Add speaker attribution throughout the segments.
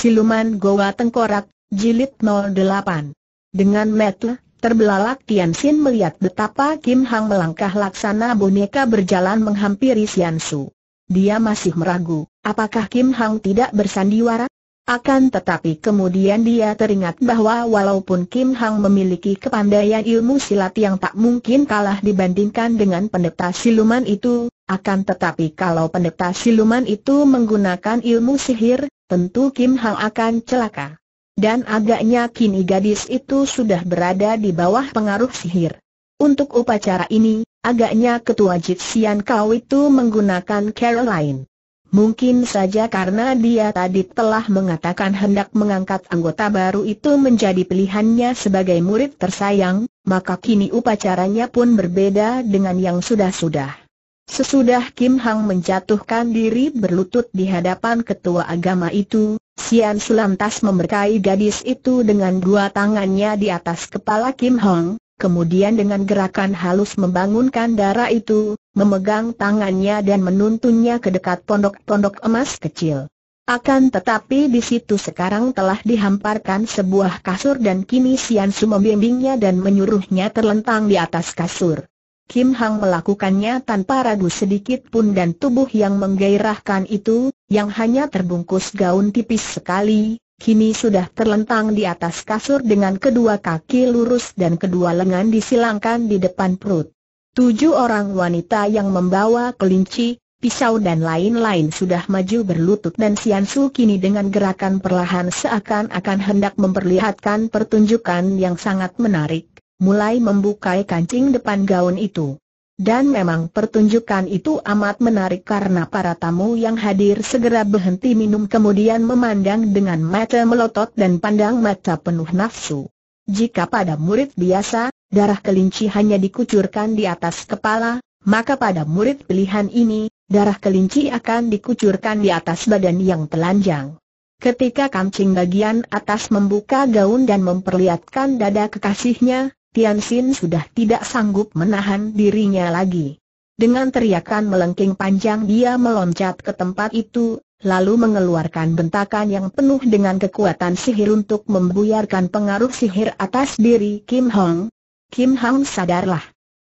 Speaker 1: Siluman Goa Tengkorak, Jilid 08. Dengan metu, terbelalak Tian Xin melihat betapa Kim Hang melangkah laksana boneka berjalan menghampiri Sian Su. Dia masih meragu, apakah Kim Hang tidak bersandiwara? Akan tetapi kemudian dia teringat bahwa walaupun Kim Hang memiliki kepandaian ilmu silat yang tak mungkin kalah dibandingkan dengan pendeta siluman itu, akan tetapi kalau pendeta siluman itu menggunakan ilmu sihir, tentu Kim Hang akan celaka. Dan agaknya kini gadis itu sudah berada di bawah pengaruh sihir. Untuk upacara ini, agaknya ketua Jitsian Kau itu menggunakan Caroline. Mungkin saja karena dia tadi telah mengatakan hendak mengangkat anggota baru itu menjadi pilihannya sebagai murid tersayang, maka kini upacaranya pun berbeda dengan yang sudah-sudah. Sesudah Kim Hang menjatuhkan diri berlutut di hadapan ketua agama itu, Sian Sulantas memberkai gadis itu dengan dua tangannya di atas kepala Kim Hang, kemudian dengan gerakan halus membangunkan darah itu, memegang tangannya dan menuntunnya ke dekat pondok-pondok emas kecil. Akan tetapi di situ sekarang telah dihamparkan sebuah kasur dan kini Sian Su membimbingnya dan menyuruhnya terlentang di atas kasur. Kim Hang melakukannya tanpa ragu sedikit pun dan tubuh yang menggairahkan itu, yang hanya terbungkus gaun tipis sekali, kini sudah terlentang di atas kasur dengan kedua kaki lurus dan kedua lengan disilangkan di depan perut. Tujuh orang wanita yang membawa kelinci, pisau dan lain-lain sudah maju berlutut dan Sian Su kini dengan gerakan perlahan seakan-akan hendak memperlihatkan pertunjukan yang sangat menarik mulai membuka kancing depan gaun itu. Dan memang pertunjukan itu amat menarik karena para tamu yang hadir segera berhenti minum kemudian memandang dengan mata melotot dan pandang mata penuh nafsu. Jika pada murid biasa, darah kelinci hanya dikucurkan di atas kepala, maka pada murid pilihan ini, darah kelinci akan dikucurkan di atas badan yang telanjang. Ketika kancing bagian atas membuka gaun dan memperlihatkan dada kekasihnya, Tian Xin sudah tidak sanggup menahan dirinya lagi. Dengan teriakan melengking panjang dia meloncat ke tempat itu, lalu mengeluarkan bentakan yang penuh dengan kekuatan sihir untuk membuyarkan pengaruh sihir atas diri Kim Hong. Kim Hong sadarlah.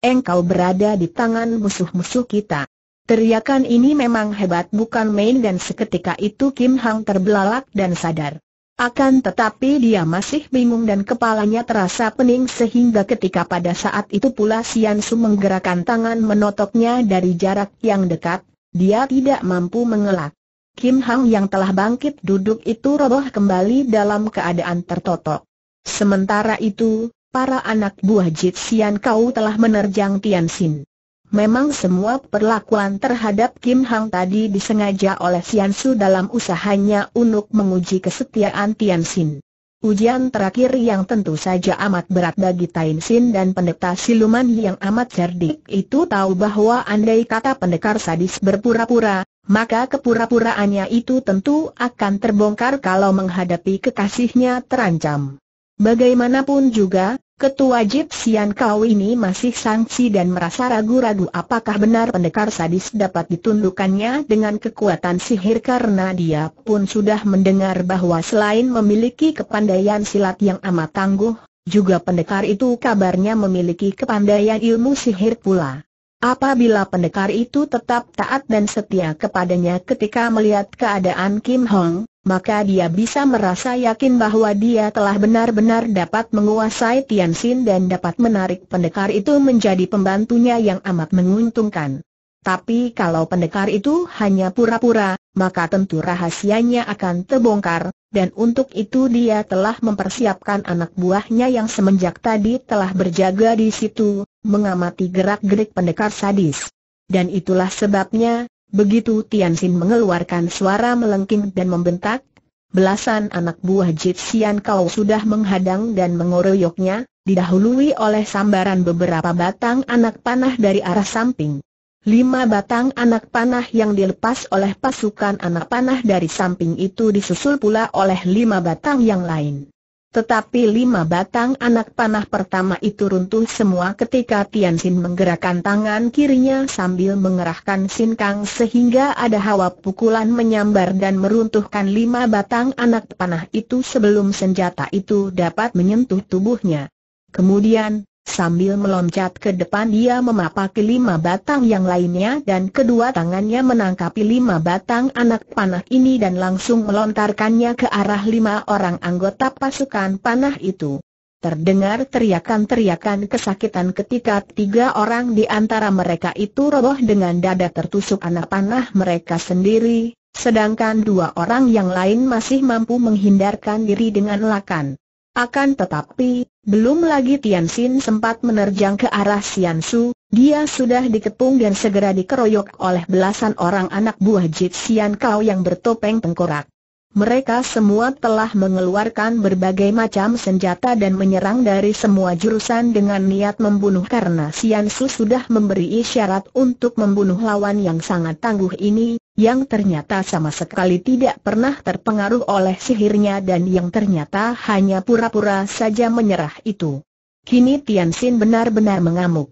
Speaker 1: Engkau berada di tangan musuh-musuh kita. Teriakan ini memang hebat bukan main dan seketika itu Kim Hong terbelalak dan sadar. Akan tetapi dia masih bingung dan kepalanya terasa pening sehingga ketika pada saat itu pula Sian Su menggerakkan tangan menotoknya dari jarak yang dekat, dia tidak mampu mengelak. Kim Hang yang telah bangkit duduk itu roboh kembali dalam keadaan tertotok. Sementara itu, para anak buah Jit Sian Kau telah menerjang Tian Sin. Memang semua perlakuan terhadap Kim Hang tadi disengaja oleh Sian Su dalam usahanya untuk menguji kesetiaan Tian Xin. Ujian terakhir yang tentu saja amat berat bagi Tian Xin dan pendeta siluman yang amat cerdik itu tahu bahwa andai kata pendekar sadis berpura-pura, maka kepura-puraannya itu tentu akan terbongkar kalau menghadapi kekasihnya terancam. Bagaimanapun juga, Ketua Jip Sian Kau ini masih sanksi dan merasa ragu-ragu apakah benar pendekar sadis dapat ditundukkannya dengan kekuatan sihir karena dia pun sudah mendengar bahwa selain memiliki kepandaian silat yang amat tangguh, juga pendekar itu kabarnya memiliki kepandaian ilmu sihir pula. Apabila pendekar itu tetap taat dan setia kepadanya ketika melihat keadaan Kim Hong, maka dia bisa merasa yakin bahwa dia telah benar-benar dapat menguasai Tian Xin dan dapat menarik pendekar itu menjadi pembantunya yang amat menguntungkan. Tapi kalau pendekar itu hanya pura-pura, maka tentu rahasianya akan terbongkar, dan untuk itu dia telah mempersiapkan anak buahnya yang semenjak tadi telah berjaga di situ, mengamati gerak-gerik pendekar sadis. Dan itulah sebabnya, Begitu Tian Xin mengeluarkan suara melengking dan membentak, belasan anak buah Jit Kau sudah menghadang dan mengoroyoknya, didahului oleh sambaran beberapa batang anak panah dari arah samping. Lima batang anak panah yang dilepas oleh pasukan anak panah dari samping itu disusul pula oleh lima batang yang lain. Tetapi lima batang anak panah pertama itu runtuh semua ketika Tian Xin menggerakkan tangan kirinya sambil mengerahkan Sin Kang sehingga ada hawa pukulan menyambar dan meruntuhkan lima batang anak panah itu sebelum senjata itu dapat menyentuh tubuhnya. Kemudian, Sambil meloncat ke depan dia memapaki lima batang yang lainnya dan kedua tangannya menangkap lima batang anak panah ini dan langsung melontarkannya ke arah lima orang anggota pasukan panah itu. Terdengar teriakan-teriakan kesakitan ketika tiga orang di antara mereka itu roboh dengan dada tertusuk anak panah mereka sendiri, sedangkan dua orang yang lain masih mampu menghindarkan diri dengan lakan. Akan tetapi, belum lagi Tian Xin sempat menerjang ke arah Xian Su, dia sudah dikepung dan segera dikeroyok oleh belasan orang anak buah Jit Xian Kau yang bertopeng tengkorak. Mereka semua telah mengeluarkan berbagai macam senjata dan menyerang dari semua jurusan dengan niat membunuh karena Xian Su sudah memberi isyarat untuk membunuh lawan yang sangat tangguh ini, yang ternyata sama sekali tidak pernah terpengaruh oleh sihirnya dan yang ternyata hanya pura-pura saja menyerah itu. Kini Tian Xin benar-benar mengamuk.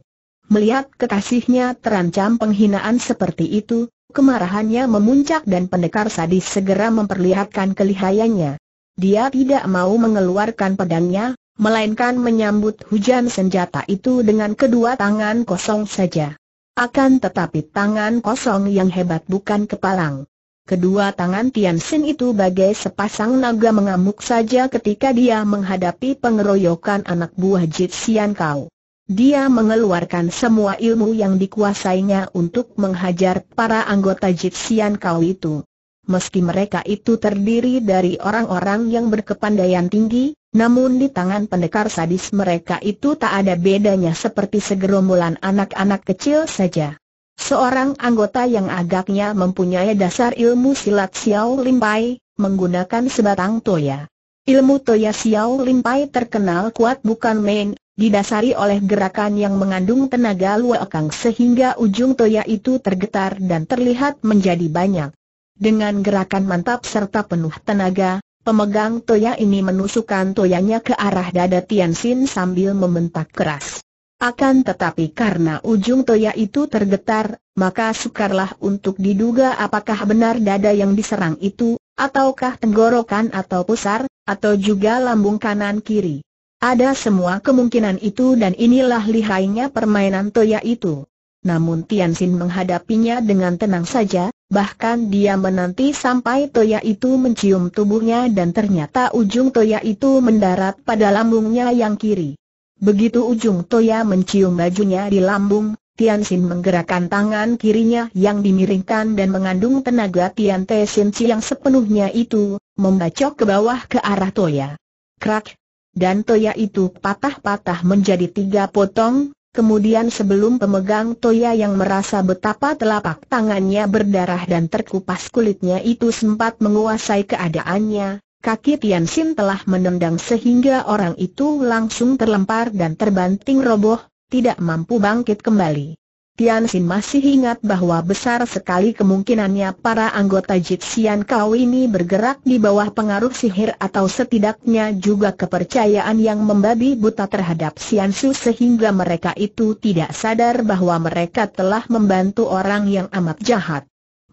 Speaker 1: Melihat kekasihnya terancam penghinaan seperti itu, kemarahannya memuncak dan pendekar sadis segera memperlihatkan kelihayannya. Dia tidak mau mengeluarkan pedangnya, melainkan menyambut hujan senjata itu dengan kedua tangan kosong saja. Akan tetapi tangan kosong yang hebat bukan kepalang. Kedua tangan Tian Sin itu bagai sepasang naga mengamuk saja ketika dia menghadapi pengeroyokan anak buah Jit Sian Kau. Dia mengeluarkan semua ilmu yang dikuasainya untuk menghajar para anggota Jit Sian Kau itu. Meski mereka itu terdiri dari orang-orang yang berkepandaian tinggi, namun di tangan pendekar sadis mereka itu tak ada bedanya seperti segerombolan anak-anak kecil saja. Seorang anggota yang agaknya mempunyai dasar ilmu silat Xiao Limpai, menggunakan sebatang toya. Ilmu toya Xiao Limpai terkenal kuat bukan main, didasari oleh gerakan yang mengandung tenaga luakang sehingga ujung toya itu tergetar dan terlihat menjadi banyak. Dengan gerakan mantap serta penuh tenaga, Pemegang toya ini menusukkan toyanya ke arah dada Tian Xin sambil membentak keras. Akan tetapi karena ujung toya itu tergetar, maka sukarlah untuk diduga apakah benar dada yang diserang itu, ataukah tenggorokan atau pusar, atau juga lambung kanan kiri. Ada semua kemungkinan itu dan inilah lihainya permainan toya itu namun Tian Xin menghadapinya dengan tenang saja, bahkan dia menanti sampai toya itu mencium tubuhnya dan ternyata ujung toya itu mendarat pada lambungnya yang kiri. Begitu ujung toya mencium bajunya di lambung, Tian Xin menggerakkan tangan kirinya yang dimiringkan dan mengandung tenaga Tian Te Chi yang sepenuhnya itu, membacok ke bawah ke arah toya. Krak! Dan toya itu patah-patah menjadi tiga potong, Kemudian sebelum pemegang Toya yang merasa betapa telapak tangannya berdarah dan terkupas kulitnya itu sempat menguasai keadaannya, kaki Tian Xin telah menendang sehingga orang itu langsung terlempar dan terbanting roboh, tidak mampu bangkit kembali. Tian Xin masih ingat bahwa besar sekali kemungkinannya para anggota Jitsian Kau ini bergerak di bawah pengaruh sihir atau setidaknya juga kepercayaan yang membabi buta terhadap Xian Su sehingga mereka itu tidak sadar bahwa mereka telah membantu orang yang amat jahat.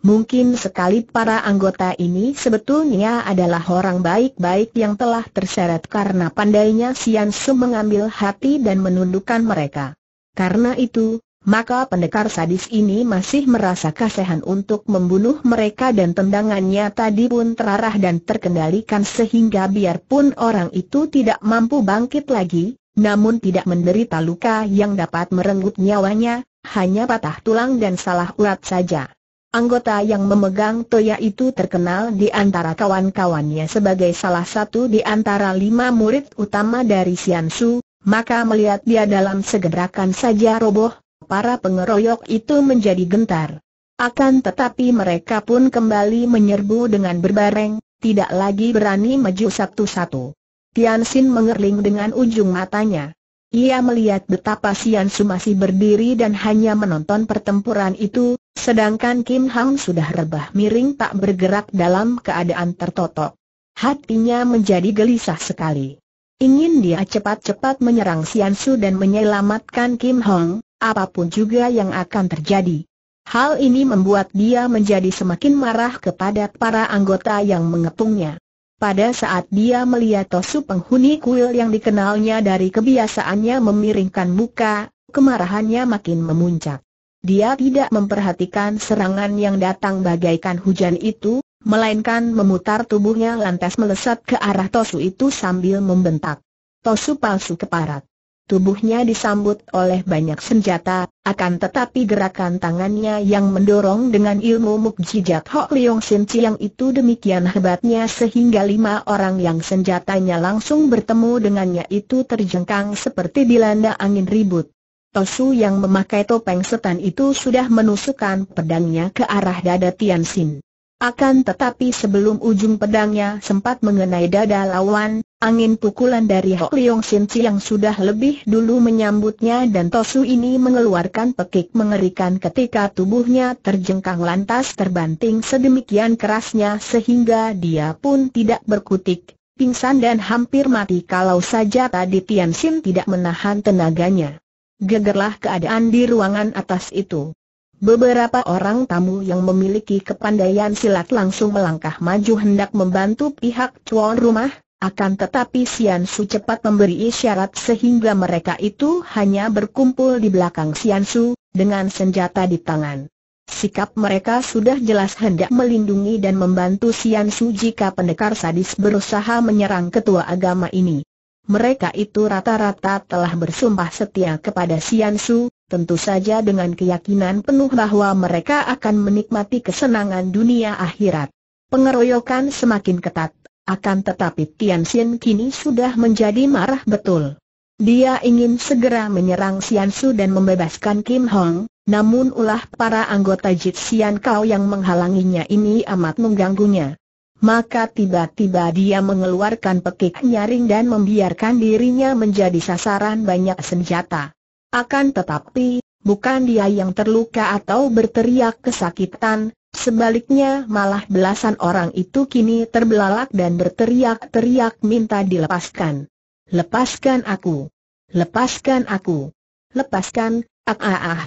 Speaker 1: Mungkin sekali para anggota ini sebetulnya adalah orang baik-baik yang telah terseret karena pandainya Xian Su mengambil hati dan menundukkan mereka. Karena itu, maka pendekar sadis ini masih merasa kasihan untuk membunuh mereka dan tendangannya tadi pun terarah dan terkendalikan sehingga biarpun orang itu tidak mampu bangkit lagi, namun tidak menderita luka yang dapat merenggut nyawanya, hanya patah tulang dan salah urat saja. Anggota yang memegang toya itu terkenal di antara kawan-kawannya sebagai salah satu di antara lima murid utama dari Siansu, maka melihat dia dalam segerakan saja roboh, para pengeroyok itu menjadi gentar. Akan tetapi mereka pun kembali menyerbu dengan berbareng, tidak lagi berani maju satu-satu. Tian Xin mengerling dengan ujung matanya. Ia melihat betapa Sian Su masih berdiri dan hanya menonton pertempuran itu, sedangkan Kim Hang sudah rebah miring tak bergerak dalam keadaan tertotok. Hatinya menjadi gelisah sekali. Ingin dia cepat-cepat menyerang Sian Su dan menyelamatkan Kim Hong, apapun juga yang akan terjadi. Hal ini membuat dia menjadi semakin marah kepada para anggota yang mengepungnya. Pada saat dia melihat Tosu penghuni kuil yang dikenalnya dari kebiasaannya memiringkan muka, kemarahannya makin memuncak. Dia tidak memperhatikan serangan yang datang bagaikan hujan itu, melainkan memutar tubuhnya lantas melesat ke arah Tosu itu sambil membentak. Tosu palsu keparat. Tubuhnya disambut oleh banyak senjata, akan tetapi gerakan tangannya yang mendorong dengan ilmu mukjizat Hok Leong Sin Chiang itu demikian hebatnya sehingga lima orang yang senjatanya langsung bertemu dengannya itu terjengkang seperti dilanda angin ribut. Tosu yang memakai topeng setan itu sudah menusukkan pedangnya ke arah dada Tian Sin. Akan tetapi sebelum ujung pedangnya sempat mengenai dada lawan, angin pukulan dari Hok Leong Sin yang sudah lebih dulu menyambutnya dan Tosu ini mengeluarkan pekik mengerikan ketika tubuhnya terjengkang lantas terbanting sedemikian kerasnya sehingga dia pun tidak berkutik, pingsan dan hampir mati kalau saja tadi Tian Sin tidak menahan tenaganya. Gegerlah keadaan di ruangan atas itu. Beberapa orang tamu yang memiliki kepandaian silat langsung melangkah maju hendak membantu pihak tuan rumah, akan tetapi Sian Su cepat memberi isyarat sehingga mereka itu hanya berkumpul di belakang Sian Su, dengan senjata di tangan. Sikap mereka sudah jelas hendak melindungi dan membantu Sian Su jika pendekar sadis berusaha menyerang ketua agama ini. Mereka itu rata-rata telah bersumpah setia kepada Sian Su, tentu saja dengan keyakinan penuh bahwa mereka akan menikmati kesenangan dunia akhirat. Pengeroyokan semakin ketat, akan tetapi Tian Xin kini sudah menjadi marah betul. Dia ingin segera menyerang Xian Su dan membebaskan Kim Hong, namun ulah para anggota Jit Xian Kau yang menghalanginya ini amat mengganggunya. Maka tiba-tiba dia mengeluarkan pekik nyaring dan membiarkan dirinya menjadi sasaran banyak senjata. Akan tetapi, bukan dia yang terluka atau berteriak kesakitan, sebaliknya malah belasan orang itu kini terbelalak dan berteriak-teriak minta dilepaskan. Lepaskan aku! Lepaskan aku! Lepaskan, ah ah ah!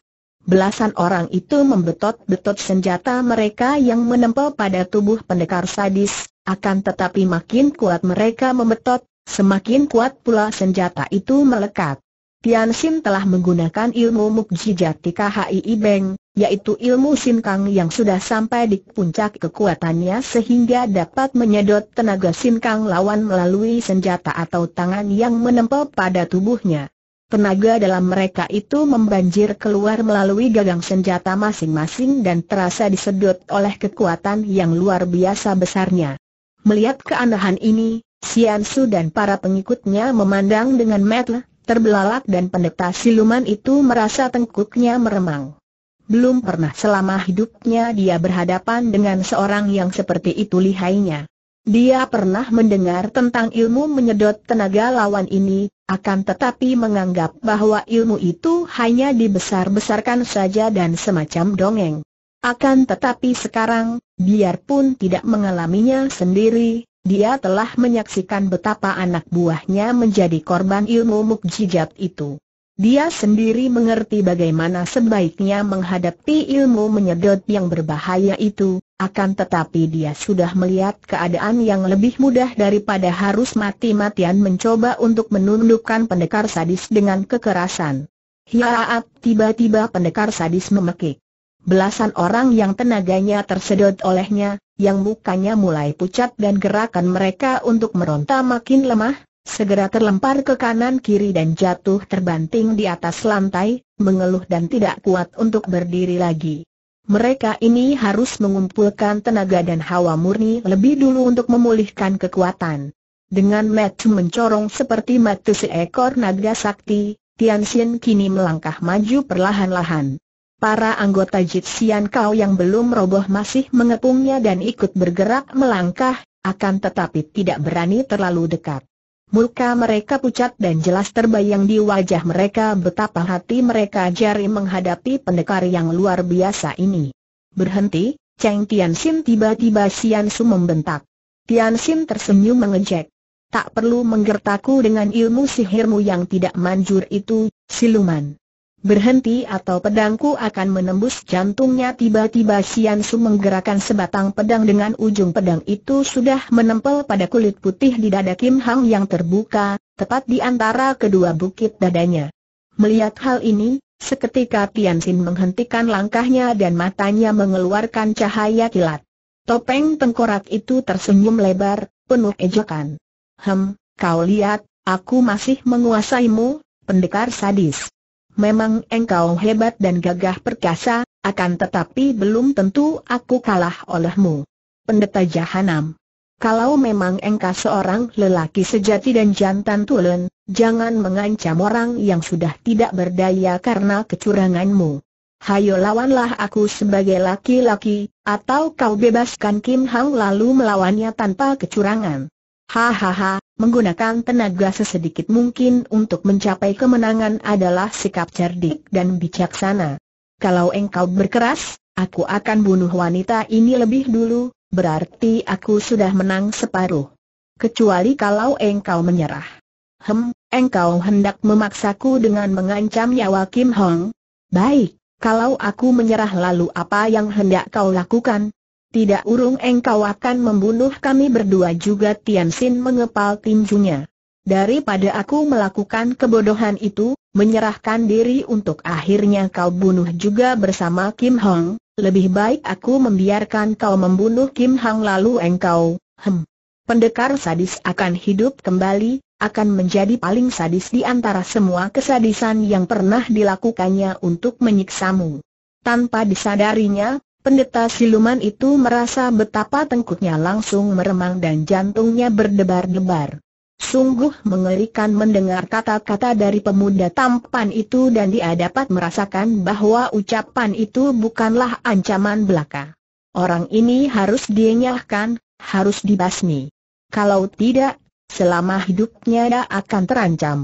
Speaker 1: Belasan orang itu membetot-betot senjata mereka yang menempel pada tubuh pendekar sadis, akan tetapi makin kuat mereka membetot, semakin kuat pula senjata itu melekat. Tian Sim telah menggunakan ilmu mukjizat KHI Beng, yaitu ilmu sinkang yang sudah sampai di puncak kekuatannya sehingga dapat menyedot tenaga sinkang lawan melalui senjata atau tangan yang menempel pada tubuhnya. Tenaga dalam mereka itu membanjir keluar melalui gagang senjata masing-masing dan terasa disedot oleh kekuatan yang luar biasa besarnya. Melihat keanehan ini, Xian Su dan para pengikutnya memandang dengan mata terbelalak dan pendeta siluman itu merasa tengkuknya meremang. Belum pernah selama hidupnya dia berhadapan dengan seorang yang seperti itu lihainya. Dia pernah mendengar tentang ilmu menyedot tenaga lawan ini, akan tetapi menganggap bahwa ilmu itu hanya dibesar-besarkan saja dan semacam dongeng. Akan tetapi sekarang, biarpun tidak mengalaminya sendiri, dia telah menyaksikan betapa anak buahnya menjadi korban ilmu mukjizat itu. Dia sendiri mengerti bagaimana sebaiknya menghadapi ilmu menyedot yang berbahaya itu, akan tetapi dia sudah melihat keadaan yang lebih mudah daripada harus mati-matian mencoba untuk menundukkan pendekar sadis dengan kekerasan. Hiaat tiba-tiba pendekar sadis memekik. Belasan orang yang tenaganya tersedot olehnya, yang mukanya mulai pucat dan gerakan mereka untuk meronta makin lemah, segera terlempar ke kanan kiri dan jatuh terbanting di atas lantai, mengeluh dan tidak kuat untuk berdiri lagi. Mereka ini harus mengumpulkan tenaga dan hawa murni lebih dulu untuk memulihkan kekuatan. Dengan mata mencorong seperti mata seekor naga sakti, Tian Xin kini melangkah maju perlahan-lahan. Para anggota Jitsian Kau yang belum roboh masih mengepungnya dan ikut bergerak melangkah, akan tetapi tidak berani terlalu dekat. Muka mereka pucat dan jelas terbayang di wajah mereka betapa hati mereka jari menghadapi pendekar yang luar biasa ini. Berhenti, Cheng Tian Sim tiba-tiba Sian Su membentak. Tian Sim tersenyum mengejek. Tak perlu menggertaku dengan ilmu sihirmu yang tidak manjur itu, siluman berhenti atau pedangku akan menembus jantungnya tiba-tiba Sian Su menggerakkan sebatang pedang dengan ujung pedang itu sudah menempel pada kulit putih di dada Kim Hang yang terbuka, tepat di antara kedua bukit dadanya. Melihat hal ini, seketika Tian Xin menghentikan langkahnya dan matanya mengeluarkan cahaya kilat. Topeng tengkorak itu tersenyum lebar, penuh ejekan. Hem, kau lihat, aku masih menguasaimu, pendekar sadis memang engkau hebat dan gagah perkasa, akan tetapi belum tentu aku kalah olehmu. Pendeta Jahanam. Kalau memang engkau seorang lelaki sejati dan jantan tulen, jangan mengancam orang yang sudah tidak berdaya karena kecuranganmu. Hayo lawanlah aku sebagai laki-laki, atau kau bebaskan Kim Hang lalu melawannya tanpa kecurangan. Hahaha, menggunakan tenaga sesedikit mungkin untuk mencapai kemenangan adalah sikap cerdik dan bijaksana. Kalau engkau berkeras, aku akan bunuh wanita ini lebih dulu, berarti aku sudah menang separuh. Kecuali kalau engkau menyerah. Hem, engkau hendak memaksaku dengan mengancam nyawa Kim Hong? Baik, kalau aku menyerah lalu apa yang hendak kau lakukan? Tidak urung engkau akan membunuh kami berdua juga Tian Xin mengepal tinjunya. Daripada aku melakukan kebodohan itu, menyerahkan diri untuk akhirnya kau bunuh juga bersama Kim Hong, lebih baik aku membiarkan kau membunuh Kim Hong lalu engkau, hem, pendekar sadis akan hidup kembali, akan menjadi paling sadis di antara semua kesadisan yang pernah dilakukannya untuk menyiksamu. Tanpa disadarinya, Pendeta siluman itu merasa betapa tengkuknya langsung meremang dan jantungnya berdebar-debar. Sungguh mengerikan mendengar kata-kata dari pemuda tampan itu dan dia dapat merasakan bahwa ucapan itu bukanlah ancaman belaka. Orang ini harus dienyahkan, harus dibasmi. Kalau tidak, selama hidupnya dia akan terancam.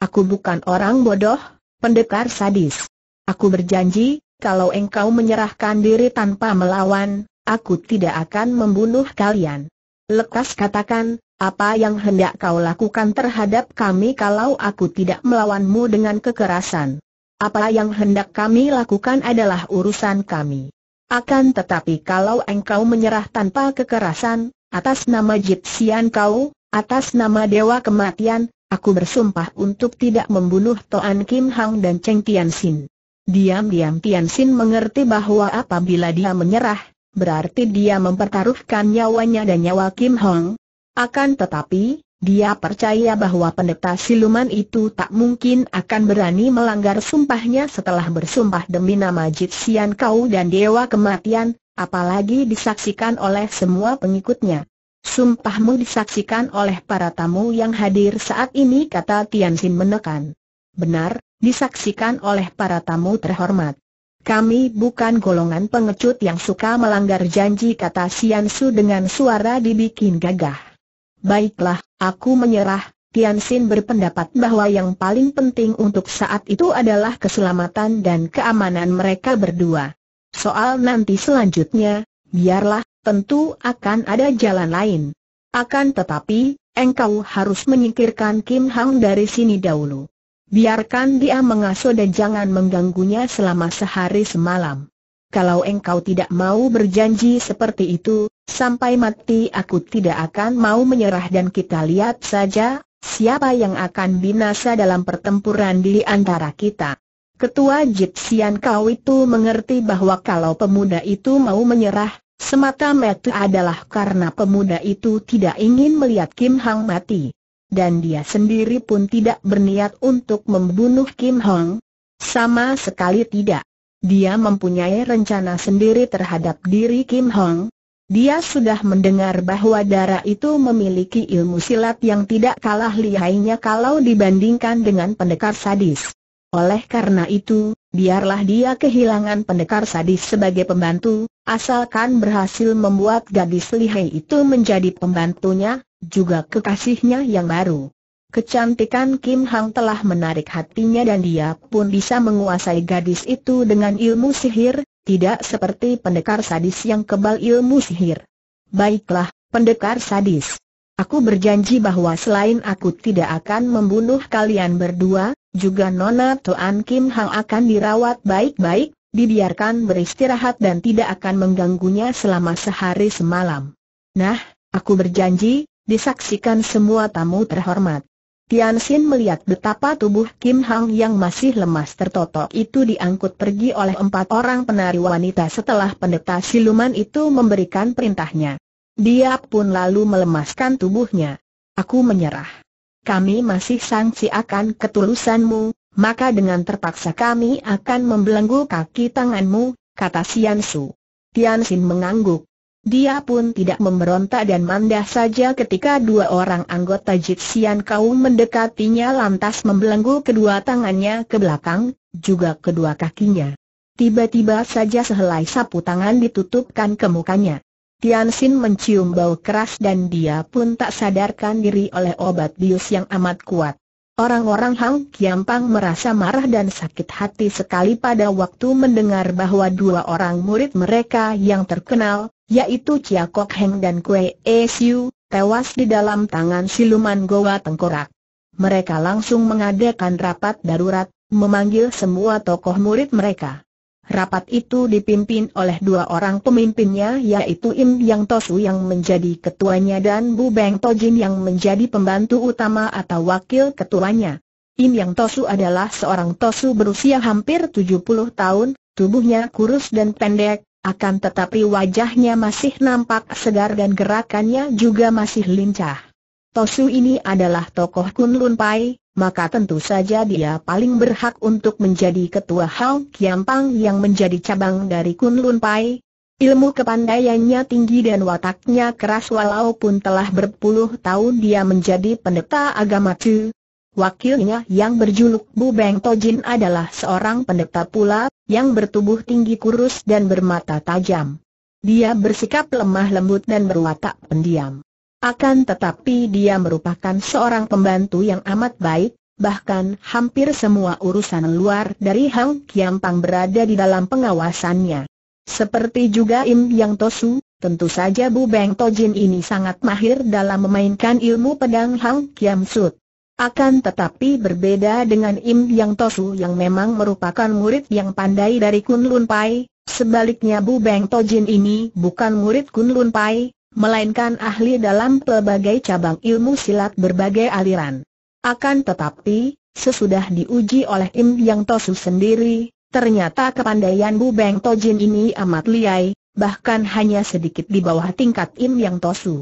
Speaker 1: Aku bukan orang bodoh, pendekar sadis. Aku berjanji, kalau engkau menyerahkan diri tanpa melawan, aku tidak akan membunuh kalian. Lekas katakan, apa yang hendak kau lakukan terhadap kami kalau aku tidak melawanmu dengan kekerasan. Apa yang hendak kami lakukan adalah urusan kami. Akan tetapi kalau engkau menyerah tanpa kekerasan, atas nama Jipsian kau, atas nama Dewa Kematian, aku bersumpah untuk tidak membunuh Toan Kim Hang dan Cheng Tian Sin. Diam-diam Tian Xin mengerti bahwa apabila dia menyerah, berarti dia mempertaruhkan nyawanya dan nyawa Kim Hong. Akan tetapi, dia percaya bahwa pendeta siluman itu tak mungkin akan berani melanggar sumpahnya setelah bersumpah demi nama Jit Sian Kau dan Dewa Kematian, apalagi disaksikan oleh semua pengikutnya. Sumpahmu disaksikan oleh para tamu yang hadir saat ini kata Tian Xin menekan. Benar, disaksikan oleh para tamu terhormat. Kami bukan golongan pengecut yang suka melanggar janji kata Sian Su dengan suara dibikin gagah. Baiklah, aku menyerah, Tian Xin berpendapat bahwa yang paling penting untuk saat itu adalah keselamatan dan keamanan mereka berdua. Soal nanti selanjutnya, biarlah, tentu akan ada jalan lain. Akan tetapi, engkau harus menyingkirkan Kim Hang dari sini dahulu. Biarkan dia mengasuh dan jangan mengganggunya selama sehari semalam. Kalau engkau tidak mau berjanji seperti itu, sampai mati aku tidak akan mau menyerah dan kita lihat saja, siapa yang akan binasa dalam pertempuran di antara kita. Ketua Jitsian kau itu mengerti bahwa kalau pemuda itu mau menyerah, semata-mata adalah karena pemuda itu tidak ingin melihat Kim Hang mati dan dia sendiri pun tidak berniat untuk membunuh Kim Hong. Sama sekali tidak. Dia mempunyai rencana sendiri terhadap diri Kim Hong. Dia sudah mendengar bahwa darah itu memiliki ilmu silat yang tidak kalah lihainya kalau dibandingkan dengan pendekar sadis. Oleh karena itu, biarlah dia kehilangan pendekar sadis sebagai pembantu, asalkan berhasil membuat gadis lihai itu menjadi pembantunya, juga kekasihnya yang baru. Kecantikan Kim Hang telah menarik hatinya dan dia pun bisa menguasai gadis itu dengan ilmu sihir, tidak seperti pendekar sadis yang kebal ilmu sihir. Baiklah, pendekar sadis. Aku berjanji bahwa selain aku tidak akan membunuh kalian berdua, juga Nona Toan Kim Hang akan dirawat baik-baik, dibiarkan beristirahat dan tidak akan mengganggunya selama sehari semalam. Nah, aku berjanji, disaksikan semua tamu terhormat. Tian Xin melihat betapa tubuh Kim Hang yang masih lemas tertotok itu diangkut pergi oleh empat orang penari wanita setelah pendeta siluman itu memberikan perintahnya. Dia pun lalu melemaskan tubuhnya. Aku menyerah. Kami masih sangsi akan ketulusanmu, maka dengan terpaksa kami akan membelenggu kaki tanganmu, kata Sian Su. Tian Xin mengangguk. Dia pun tidak memberontak dan mandah saja ketika dua orang anggota Jitsian kaum mendekatinya lantas membelenggu kedua tangannya ke belakang, juga kedua kakinya. Tiba-tiba saja sehelai sapu tangan ditutupkan ke mukanya. Tian Xin mencium bau keras dan dia pun tak sadarkan diri oleh obat bius yang amat kuat. Orang-orang Hang Kiampang merasa marah dan sakit hati sekali pada waktu mendengar bahwa dua orang murid mereka yang terkenal, yaitu Chia Kok Heng dan Kue E Siu, tewas di dalam tangan siluman Goa Tengkorak. Mereka langsung mengadakan rapat darurat, memanggil semua tokoh murid mereka. Rapat itu dipimpin oleh dua orang pemimpinnya yaitu Im Yang Tosu yang menjadi ketuanya dan Bu Beng Tojin yang menjadi pembantu utama atau wakil ketuanya. Im Yang Tosu adalah seorang Tosu berusia hampir 70 tahun, tubuhnya kurus dan pendek, akan tetapi wajahnya masih nampak segar dan gerakannya juga masih lincah. Tosu ini adalah tokoh Lun Pai, maka tentu saja dia paling berhak untuk menjadi ketua Hao Kiampang yang menjadi cabang dari Kunlun Pai. Ilmu kepandaiannya tinggi dan wataknya keras walaupun telah berpuluh tahun dia menjadi pendeta agama Chu. Wakilnya yang berjuluk Bu Beng Tojin adalah seorang pendeta pula, yang bertubuh tinggi kurus dan bermata tajam. Dia bersikap lemah lembut dan berwatak pendiam. Akan tetapi dia merupakan seorang pembantu yang amat baik, bahkan hampir semua urusan luar dari Hang Pang berada di dalam pengawasannya. Seperti juga Im Yang Tosu, tentu saja Bu Beng Tojin ini sangat mahir dalam memainkan ilmu pedang Hang Kiam Sut. Akan tetapi berbeda dengan Im Yang Tosu yang memang merupakan murid yang pandai dari Kun Lun Pai, sebaliknya Bu Beng Tojin ini bukan murid Kun Lun Pai, melainkan ahli dalam pelbagai cabang ilmu silat berbagai aliran. Akan tetapi, sesudah diuji oleh Im Yang Tosu sendiri, ternyata kepandaian Bu Beng Tojin ini amat liai, bahkan hanya sedikit di bawah tingkat Im Yang Tosu.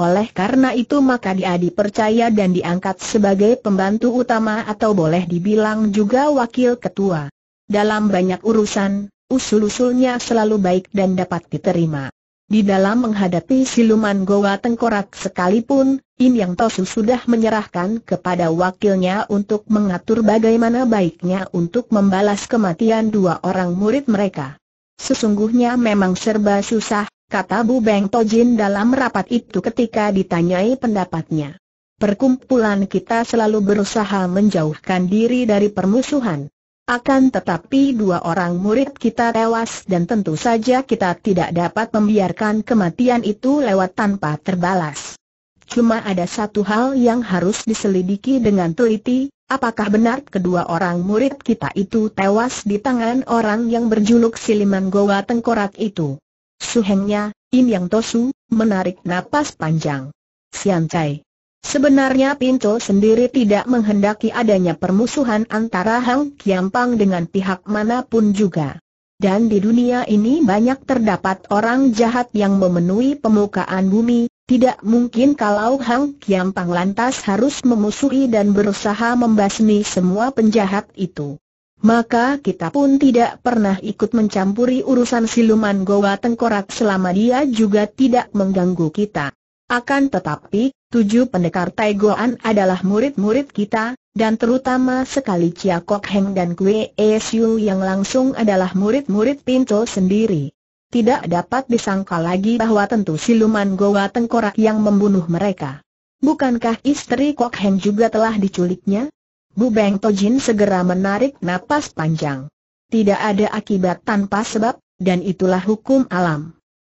Speaker 1: Oleh karena itu maka dia dipercaya dan diangkat sebagai pembantu utama atau boleh dibilang juga wakil ketua. Dalam banyak urusan, usul-usulnya selalu baik dan dapat diterima. Di dalam menghadapi siluman Goa Tengkorak sekalipun, In Yang Tosu sudah menyerahkan kepada wakilnya untuk mengatur bagaimana baiknya untuk membalas kematian dua orang murid mereka. Sesungguhnya memang serba susah, kata Bu Beng Tojin dalam rapat itu ketika ditanyai pendapatnya. Perkumpulan kita selalu berusaha menjauhkan diri dari permusuhan. Akan tetapi dua orang murid kita tewas dan tentu saja kita tidak dapat membiarkan kematian itu lewat tanpa terbalas. Cuma ada satu hal yang harus diselidiki dengan teliti, apakah benar kedua orang murid kita itu tewas di tangan orang yang berjuluk Siliman Goa Tengkorak itu. Suhengnya, In Yang Tosu, menarik napas panjang. Siantai. Sebenarnya Pinto sendiri tidak menghendaki adanya permusuhan antara Hang Kiampang dengan pihak manapun juga. Dan di dunia ini banyak terdapat orang jahat yang memenuhi permukaan bumi, tidak mungkin kalau Hang Kiampang lantas harus memusuhi dan berusaha membasmi semua penjahat itu. Maka kita pun tidak pernah ikut mencampuri urusan siluman Goa Tengkorak selama dia juga tidak mengganggu kita. Akan tetapi, tujuh pendekar Taigoan adalah murid-murid kita, dan terutama sekali Chia Kok Heng dan Kue Esiu yang langsung adalah murid-murid Pinto sendiri. Tidak dapat disangka lagi bahwa tentu siluman Goa Tengkorak yang membunuh mereka. Bukankah istri Kok Heng juga telah diculiknya? Bu Beng Tojin segera menarik napas panjang. Tidak ada akibat tanpa sebab, dan itulah hukum alam.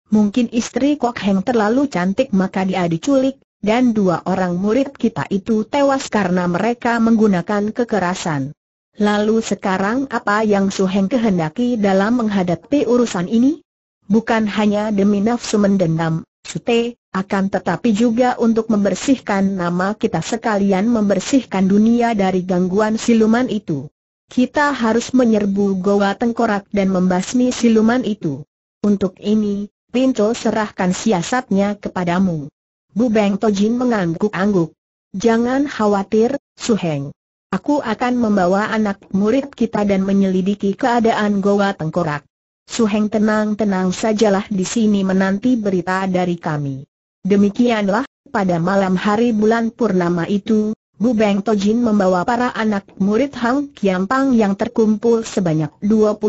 Speaker 1: Mungkin istri Kok Heng terlalu cantik maka dia diculik, dan dua orang murid kita itu tewas karena mereka menggunakan kekerasan. Lalu sekarang apa yang Su Heng kehendaki dalam menghadapi urusan ini? Bukan hanya demi nafsu mendendam, Te, akan tetapi juga untuk membersihkan nama kita sekalian membersihkan dunia dari gangguan siluman itu. Kita harus menyerbu Goa Tengkorak dan membasmi siluman itu. Untuk ini, Pinto serahkan siasatnya kepadamu. Bu Beng Tojin mengangguk-angguk. Jangan khawatir, Su Heng. Aku akan membawa anak murid kita dan menyelidiki keadaan Goa Tengkorak. Su Heng tenang-tenang sajalah di sini menanti berita dari kami. Demikianlah, pada malam hari bulan purnama itu, Bu Beng Tojin membawa para anak murid Hang Kiampang yang terkumpul sebanyak 25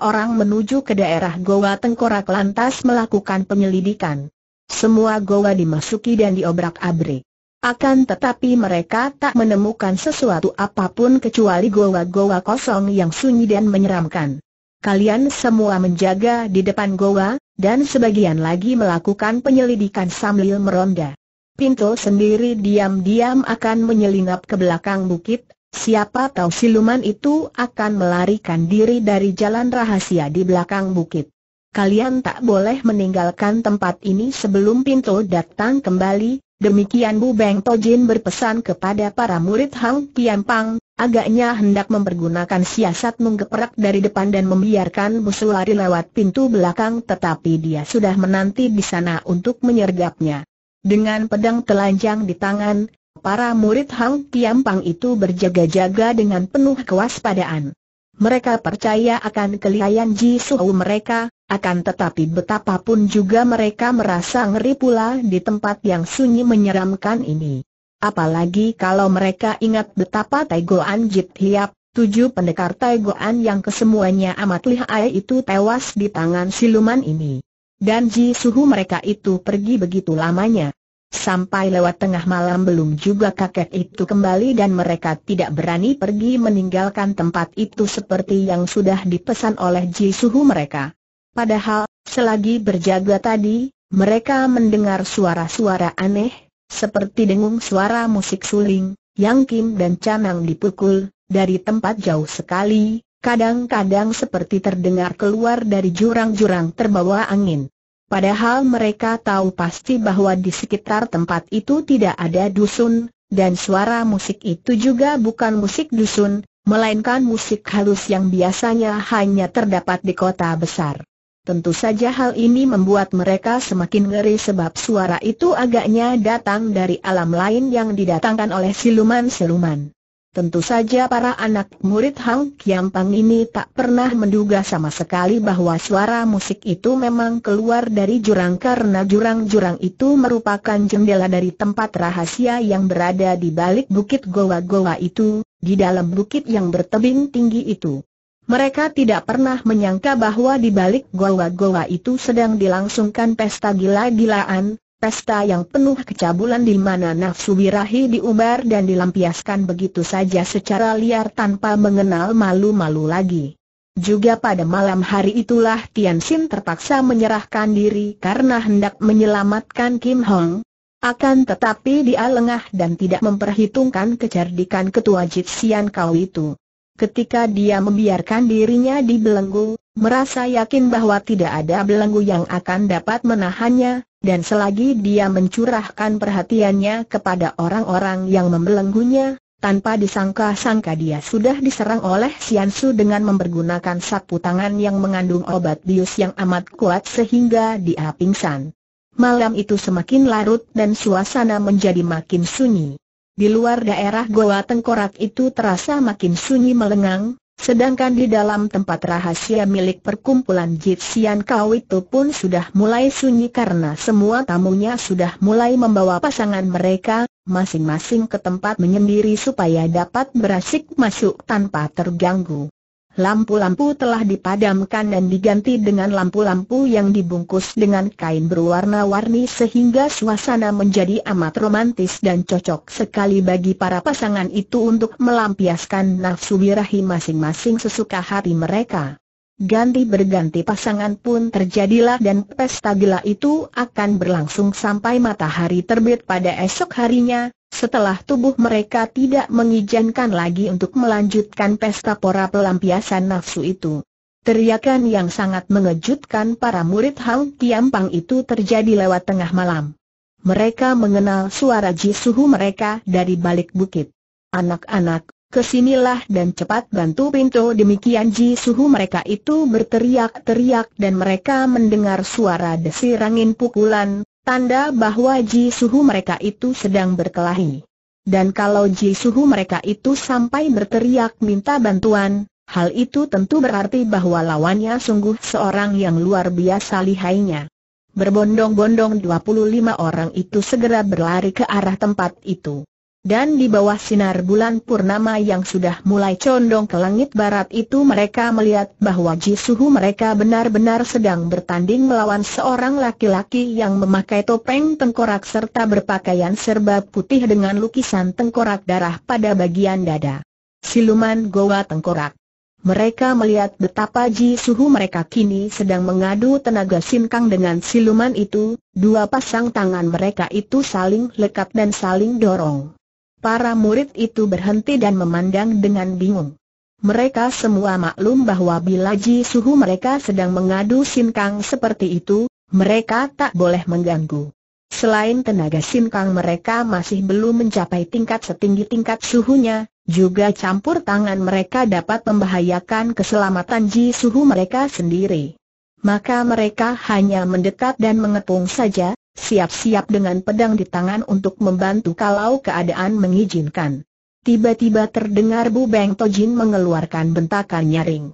Speaker 1: orang menuju ke daerah Goa Tengkorak lantas melakukan penyelidikan. Semua goa dimasuki dan diobrak-abrik. Akan tetapi mereka tak menemukan sesuatu apapun kecuali goa-goa kosong yang sunyi dan menyeramkan. Kalian semua menjaga di depan goa, dan sebagian lagi melakukan penyelidikan sambil meronda. Pintu sendiri diam-diam akan menyelinap ke belakang bukit, siapa tahu siluman itu akan melarikan diri dari jalan rahasia di belakang bukit. Kalian tak boleh meninggalkan tempat ini sebelum pintu datang kembali, demikian Bu Beng Tojin berpesan kepada para murid Hang Kiampang, agaknya hendak mempergunakan siasat menggeprak dari depan dan membiarkan musuh lari lewat pintu belakang tetapi dia sudah menanti di sana untuk menyergapnya. Dengan pedang telanjang di tangan, para murid Hang Pang itu berjaga-jaga dengan penuh kewaspadaan. Mereka percaya akan kelihayan Ji Suhu mereka, akan tetapi betapapun juga mereka merasa ngeri pula di tempat yang sunyi menyeramkan ini. Apalagi kalau mereka ingat betapa Taigoan Jit Hiap, tujuh pendekar Taigoan yang kesemuanya amat lihai itu tewas di tangan siluman ini. Dan Ji Suhu mereka itu pergi begitu lamanya. Sampai lewat tengah malam belum juga kakek itu kembali dan mereka tidak berani pergi meninggalkan tempat itu seperti yang sudah dipesan oleh Ji Suhu mereka. Padahal, selagi berjaga tadi, mereka mendengar suara-suara aneh, seperti dengung suara musik suling, yang Kim dan Canang dipukul, dari tempat jauh sekali, kadang-kadang seperti terdengar keluar dari jurang-jurang terbawa angin. Padahal mereka tahu pasti bahwa di sekitar tempat itu tidak ada dusun, dan suara musik itu juga bukan musik dusun, melainkan musik halus yang biasanya hanya terdapat di kota besar. Tentu saja hal ini membuat mereka semakin ngeri sebab suara itu agaknya datang dari alam lain yang didatangkan oleh siluman-siluman. Tentu saja para anak murid Hang Kiampang ini tak pernah menduga sama sekali bahwa suara musik itu memang keluar dari jurang karena jurang-jurang itu merupakan jendela dari tempat rahasia yang berada di balik bukit goa-goa itu, di dalam bukit yang bertebing tinggi itu. Mereka tidak pernah menyangka bahwa di balik goa-goa itu sedang dilangsungkan pesta gila-gilaan, pesta yang penuh kecabulan di mana nafsu birahi diumbar dan dilampiaskan begitu saja secara liar tanpa mengenal malu-malu lagi. Juga pada malam hari itulah Tian Xin terpaksa menyerahkan diri karena hendak menyelamatkan Kim Hong. Akan tetapi dia lengah dan tidak memperhitungkan kecerdikan ketua Jitsian Kau itu. Ketika dia membiarkan dirinya di belenggu, merasa yakin bahwa tidak ada belenggu yang akan dapat menahannya, dan selagi dia mencurahkan perhatiannya kepada orang-orang yang membelenggunya, tanpa disangka-sangka dia sudah diserang oleh Siansu dengan mempergunakan sapu tangan yang mengandung obat bius yang amat kuat sehingga dia pingsan. Malam itu semakin larut dan suasana menjadi makin sunyi. Di luar daerah Goa Tengkorak itu terasa makin sunyi melengang, Sedangkan di dalam tempat rahasia milik perkumpulan Jitsian Kau itu pun sudah mulai sunyi karena semua tamunya sudah mulai membawa pasangan mereka, masing-masing ke tempat menyendiri supaya dapat berasik masuk tanpa terganggu. Lampu-lampu telah dipadamkan dan diganti dengan lampu-lampu yang dibungkus dengan kain berwarna-warni sehingga suasana menjadi amat romantis dan cocok sekali bagi para pasangan itu untuk melampiaskan nafsu birahi masing-masing sesuka hati mereka. Ganti berganti pasangan pun terjadilah dan pesta gila itu akan berlangsung sampai matahari terbit pada esok harinya, setelah tubuh mereka tidak mengizinkan lagi untuk melanjutkan pesta pora pelampiasan nafsu itu. Teriakan yang sangat mengejutkan para murid Hang Tiampang itu terjadi lewat tengah malam. Mereka mengenal suara jisuhu mereka dari balik bukit. Anak-anak, kesinilah dan cepat bantu pintu demikian jisuhu mereka itu berteriak-teriak dan mereka mendengar suara desir angin pukulan, Tanda bahwa Ji Suhu mereka itu sedang berkelahi. Dan kalau Ji Suhu mereka itu sampai berteriak minta bantuan, hal itu tentu berarti bahwa lawannya sungguh seorang yang luar biasa lihainya. Berbondong-bondong 25 orang itu segera berlari ke arah tempat itu. Dan di bawah sinar bulan purnama yang sudah mulai condong ke langit barat itu mereka melihat bahwa Jisuhu mereka benar-benar sedang bertanding melawan seorang laki-laki yang memakai topeng tengkorak serta berpakaian serba putih dengan lukisan tengkorak darah pada bagian dada. Siluman Goa Tengkorak mereka melihat betapa Ji Suhu mereka kini sedang mengadu tenaga sinkang dengan siluman itu, dua pasang tangan mereka itu saling lekat dan saling dorong. Para murid itu berhenti dan memandang dengan bingung. Mereka semua maklum bahwa bila Ji Suhu mereka sedang mengadu sinkang seperti itu, mereka tak boleh mengganggu. Selain tenaga sinkang mereka masih belum mencapai tingkat setinggi tingkat suhunya, juga campur tangan mereka dapat membahayakan keselamatan Ji Suhu mereka sendiri. Maka mereka hanya mendekat dan mengepung saja, siap-siap dengan pedang di tangan untuk membantu kalau keadaan mengizinkan. Tiba-tiba terdengar Bu Beng Tojin mengeluarkan bentakan nyaring.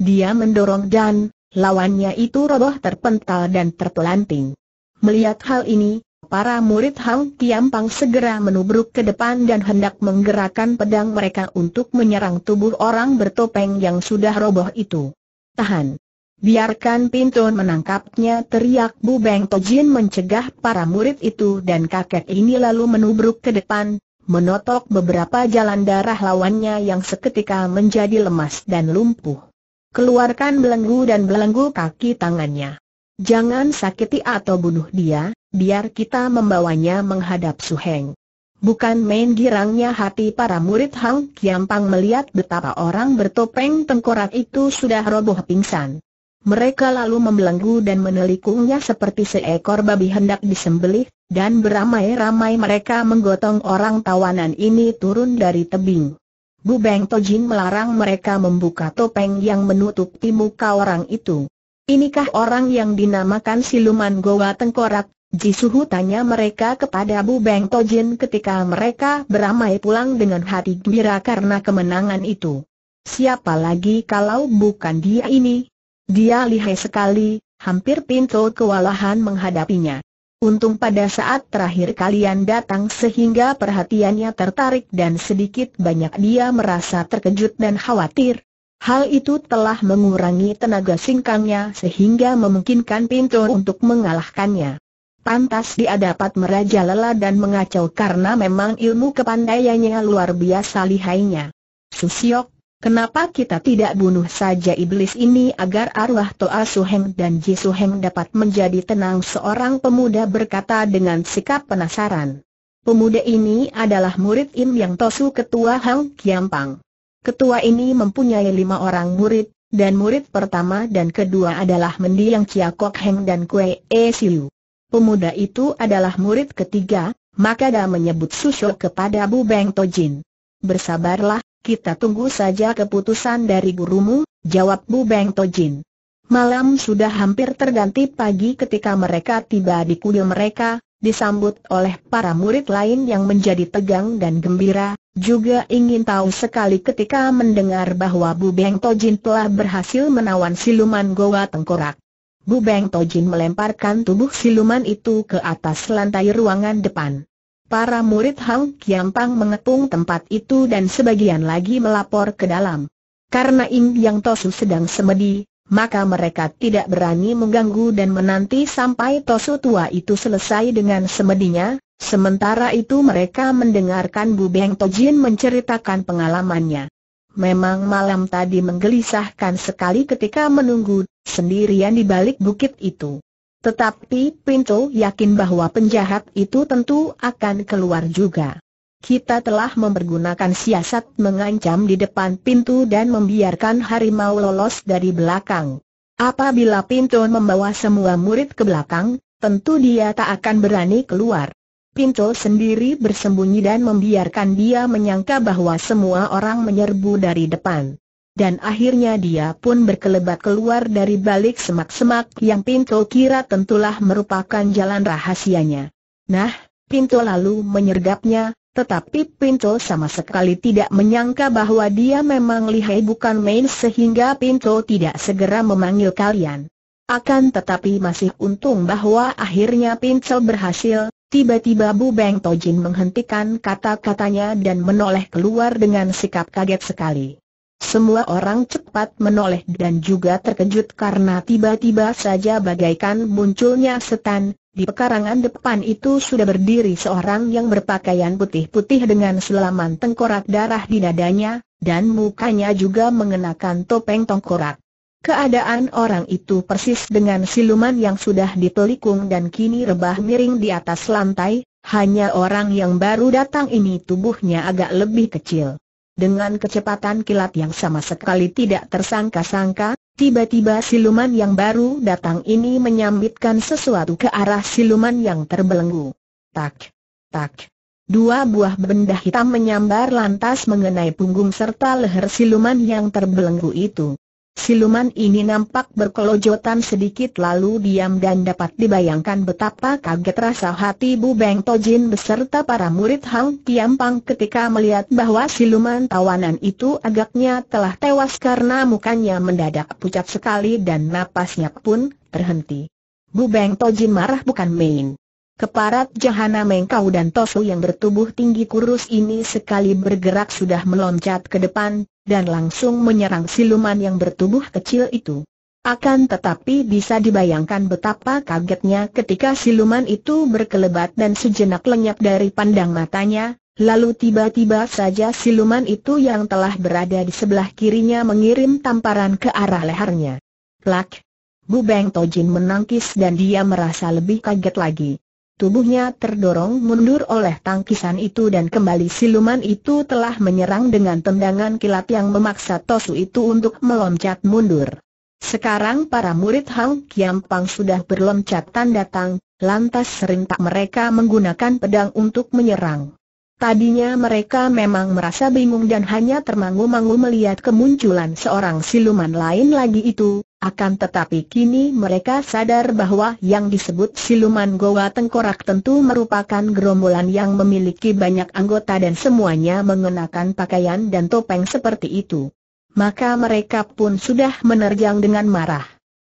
Speaker 1: Dia mendorong dan, lawannya itu roboh terpental dan terpelanting. Melihat hal ini, para murid Hang Pang segera menubruk ke depan dan hendak menggerakkan pedang mereka untuk menyerang tubuh orang bertopeng yang sudah roboh itu. Tahan! Biarkan Pintun menangkapnya teriak Bu Beng Tojin mencegah para murid itu dan kakek ini lalu menubruk ke depan, menotok beberapa jalan darah lawannya yang seketika menjadi lemas dan lumpuh. Keluarkan belenggu dan belenggu kaki tangannya. Jangan sakiti atau bunuh dia, biar kita membawanya menghadap Suheng. Bukan main girangnya hati para murid Hang Kiampang melihat betapa orang bertopeng tengkorak itu sudah roboh pingsan. Mereka lalu membelenggu dan menelikungnya seperti seekor babi hendak disembelih, dan beramai-ramai mereka menggotong orang tawanan ini turun dari tebing. Bu Beng Tojin melarang mereka membuka topeng yang menutupi muka orang itu. Inikah orang yang dinamakan siluman Goa Tengkorak? Jisuhu tanya mereka kepada Bu Beng Tojin ketika mereka beramai pulang dengan hati gembira karena kemenangan itu. Siapa lagi kalau bukan dia ini? Dia lihai sekali, hampir pintu kewalahan menghadapinya. Untung pada saat terakhir kalian datang sehingga perhatiannya tertarik dan sedikit banyak dia merasa terkejut dan khawatir. Hal itu telah mengurangi tenaga singkangnya sehingga memungkinkan Pintu untuk mengalahkannya. Pantas dia dapat merajalela dan mengacau karena memang ilmu kepandaiannya luar biasa lihainya. Susiok, Kenapa kita tidak bunuh saja iblis ini agar arwah Toa Suheng dan Ji Suheng dapat menjadi tenang seorang pemuda berkata dengan sikap penasaran. Pemuda ini adalah murid Im Yang Tosu Ketua Hang Kiampang. Ketua ini mempunyai lima orang murid, dan murid pertama dan kedua adalah mendiang Chia Kok Heng dan Kue E Siu. Pemuda itu adalah murid ketiga, maka dia menyebut susuk kepada Bu Beng Tojin. Bersabarlah, kita tunggu saja keputusan dari gurumu, jawab Bu Beng Tojin. Malam sudah hampir terganti pagi ketika mereka tiba di kuil mereka, disambut oleh para murid lain yang menjadi tegang dan gembira, juga ingin tahu sekali ketika mendengar bahwa Bu Beng Tojin telah berhasil menawan siluman Goa Tengkorak. Bu Beng Tojin melemparkan tubuh siluman itu ke atas lantai ruangan depan. Para murid Hang Kiampang mengepung tempat itu dan sebagian lagi melapor ke dalam. Karena Ing Yang Tosu sedang semedi, maka mereka tidak berani mengganggu dan menanti sampai Tosu tua itu selesai dengan semedinya. Sementara itu mereka mendengarkan Bu Beng Tojin menceritakan pengalamannya. Memang malam tadi menggelisahkan sekali ketika menunggu sendirian di balik bukit itu. Tetapi Pinto yakin bahwa penjahat itu tentu akan keluar juga. Kita telah mempergunakan siasat mengancam di depan pintu dan membiarkan harimau lolos dari belakang. Apabila Pinto membawa semua murid ke belakang, tentu dia tak akan berani keluar. Pinto sendiri bersembunyi dan membiarkan dia menyangka bahwa semua orang menyerbu dari depan dan akhirnya dia pun berkelebat keluar dari balik semak-semak yang pintu kira tentulah merupakan jalan rahasianya. Nah, pintu lalu menyergapnya, tetapi Pinto sama sekali tidak menyangka bahwa dia memang lihai bukan main sehingga Pinto tidak segera memanggil kalian. Akan tetapi masih untung bahwa akhirnya Pinto berhasil, tiba-tiba Bu Beng Tojin menghentikan kata-katanya dan menoleh keluar dengan sikap kaget sekali. Semua orang cepat menoleh dan juga terkejut karena tiba-tiba saja bagaikan munculnya setan, di pekarangan depan itu sudah berdiri seorang yang berpakaian putih-putih dengan selaman tengkorak darah di dadanya, dan mukanya juga mengenakan topeng tengkorak. Keadaan orang itu persis dengan siluman yang sudah ditelikung dan kini rebah miring di atas lantai, hanya orang yang baru datang ini tubuhnya agak lebih kecil. Dengan kecepatan kilat yang sama sekali tidak tersangka-sangka, tiba-tiba siluman yang baru datang ini menyambitkan sesuatu ke arah siluman yang terbelenggu. Tak, tak. Dua buah benda hitam menyambar lantas mengenai punggung serta leher siluman yang terbelenggu itu. Siluman ini nampak berkelojotan sedikit lalu diam dan dapat dibayangkan betapa kaget rasa hati Bu Beng Tojin beserta para murid Hang Pang ketika melihat bahwa siluman tawanan itu agaknya telah tewas karena mukanya mendadak pucat sekali dan napasnya pun terhenti. Bu Beng Tojin marah bukan main. Keparat Jahana Mengkau dan Tosu yang bertubuh tinggi kurus ini sekali bergerak sudah meloncat ke depan, dan langsung menyerang siluman yang bertubuh kecil itu. Akan tetapi bisa dibayangkan betapa kagetnya ketika siluman itu berkelebat dan sejenak lenyap dari pandang matanya, lalu tiba-tiba saja siluman itu yang telah berada di sebelah kirinya mengirim tamparan ke arah lehernya. Plak! Bubeng Tojin menangkis dan dia merasa lebih kaget lagi. Tubuhnya terdorong mundur oleh tangkisan itu dan kembali siluman itu telah menyerang dengan tendangan kilat yang memaksa Tosu itu untuk meloncat mundur. Sekarang para murid Hang Kiam Pang sudah berloncatan datang, lantas serentak mereka menggunakan pedang untuk menyerang. Tadinya mereka memang merasa bingung dan hanya termangu-mangu melihat kemunculan seorang siluman lain lagi itu, akan tetapi kini mereka sadar bahwa yang disebut siluman Goa Tengkorak tentu merupakan gerombolan yang memiliki banyak anggota dan semuanya mengenakan pakaian dan topeng seperti itu. Maka mereka pun sudah menerjang dengan marah.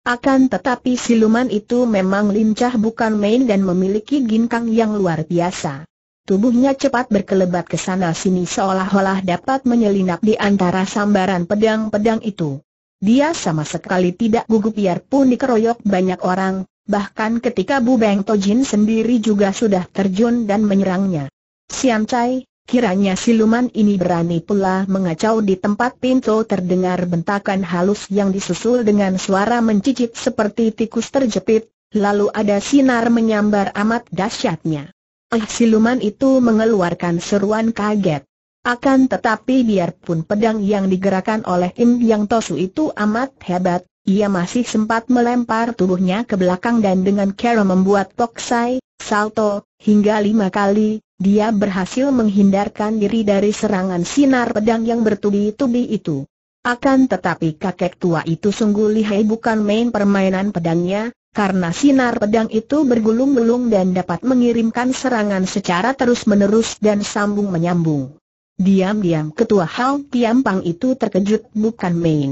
Speaker 1: Akan tetapi siluman itu memang lincah bukan main dan memiliki ginkang yang luar biasa. Tubuhnya cepat berkelebat ke sana sini seolah-olah dapat menyelinap di antara sambaran pedang-pedang itu. Dia sama sekali tidak gugup biarpun dikeroyok banyak orang, bahkan ketika Bu Beng Tojin sendiri juga sudah terjun dan menyerangnya. Siam Chai, kiranya siluman ini berani pula mengacau di tempat pintu terdengar bentakan halus yang disusul dengan suara mencicit seperti tikus terjepit, lalu ada sinar menyambar amat dahsyatnya. Eh, siluman itu mengeluarkan seruan kaget. Akan tetapi biarpun pedang yang digerakkan oleh Im Yang Tosu itu amat hebat, ia masih sempat melempar tubuhnya ke belakang dan dengan cara membuat toksai, salto, hingga lima kali, dia berhasil menghindarkan diri dari serangan sinar pedang yang bertubi-tubi itu. Akan tetapi kakek tua itu sungguh lihai bukan main permainan pedangnya, karena sinar pedang itu bergulung-gulung dan dapat mengirimkan serangan secara terus-menerus dan sambung-menyambung. Diam-diam ketua Hal Tiampang itu terkejut bukan main.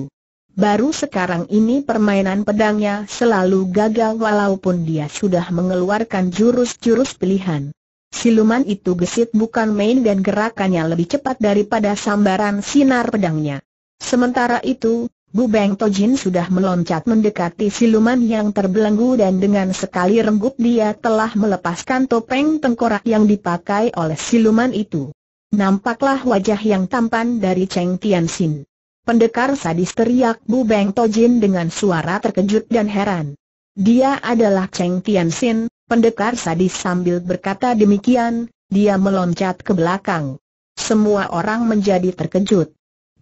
Speaker 1: Baru sekarang ini permainan pedangnya selalu gagal walaupun dia sudah mengeluarkan jurus-jurus pilihan. Siluman itu gesit bukan main dan gerakannya lebih cepat daripada sambaran sinar pedangnya. Sementara itu, Bu Beng Tojin sudah meloncat mendekati siluman yang terbelenggu dan dengan sekali renggup dia telah melepaskan topeng tengkorak yang dipakai oleh siluman itu. Nampaklah wajah yang tampan dari Cheng Tianxin. Pendekar sadis teriak Bu Beng Tojin dengan suara terkejut dan heran. Dia adalah Cheng Tianxin, pendekar sadis sambil berkata demikian, dia meloncat ke belakang. Semua orang menjadi terkejut.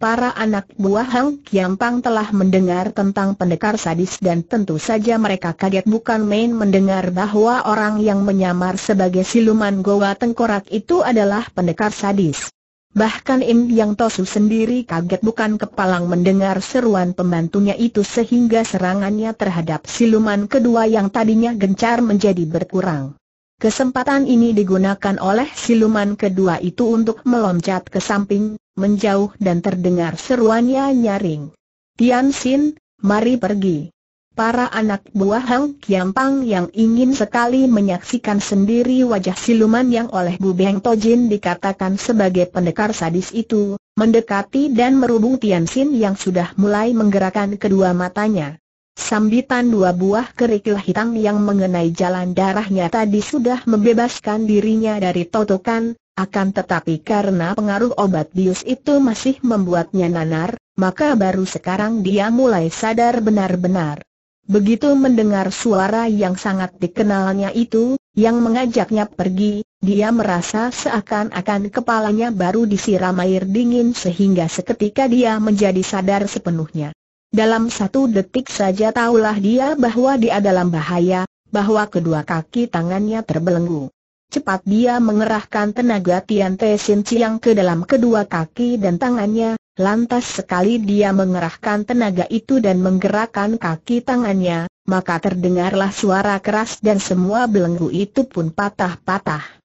Speaker 1: Para anak buah Hang Kiampang telah mendengar tentang pendekar sadis dan tentu saja mereka kaget bukan main mendengar bahwa orang yang menyamar sebagai siluman Goa Tengkorak itu adalah pendekar sadis. Bahkan Im Yang Tosu sendiri kaget bukan kepalang mendengar seruan pembantunya itu sehingga serangannya terhadap siluman kedua yang tadinya gencar menjadi berkurang. Kesempatan ini digunakan oleh siluman kedua itu untuk meloncat ke samping, menjauh dan terdengar seruannya nyaring. Tian Xin, mari pergi. Para anak buah Hang Kiampang yang ingin sekali menyaksikan sendiri wajah siluman yang oleh Bu Beng Tojin dikatakan sebagai pendekar sadis itu, mendekati dan merubung Tian Xin yang sudah mulai menggerakkan kedua matanya. Sambitan dua buah kerikil hitam yang mengenai jalan darahnya tadi sudah membebaskan dirinya dari totokan, akan tetapi karena pengaruh obat bius itu masih membuatnya nanar, maka baru sekarang dia mulai sadar benar-benar. Begitu mendengar suara yang sangat dikenalnya itu, yang mengajaknya pergi, dia merasa seakan-akan kepalanya baru disiram air dingin sehingga seketika dia menjadi sadar sepenuhnya. Dalam satu detik saja tahulah dia bahwa dia dalam bahaya, bahwa kedua kaki tangannya terbelenggu. Cepat dia mengerahkan tenaga Tian Te Sin Chiang ke dalam kedua kaki dan tangannya, lantas sekali dia mengerahkan tenaga itu dan menggerakkan kaki tangannya, maka terdengarlah suara keras dan semua belenggu itu pun patah-patah.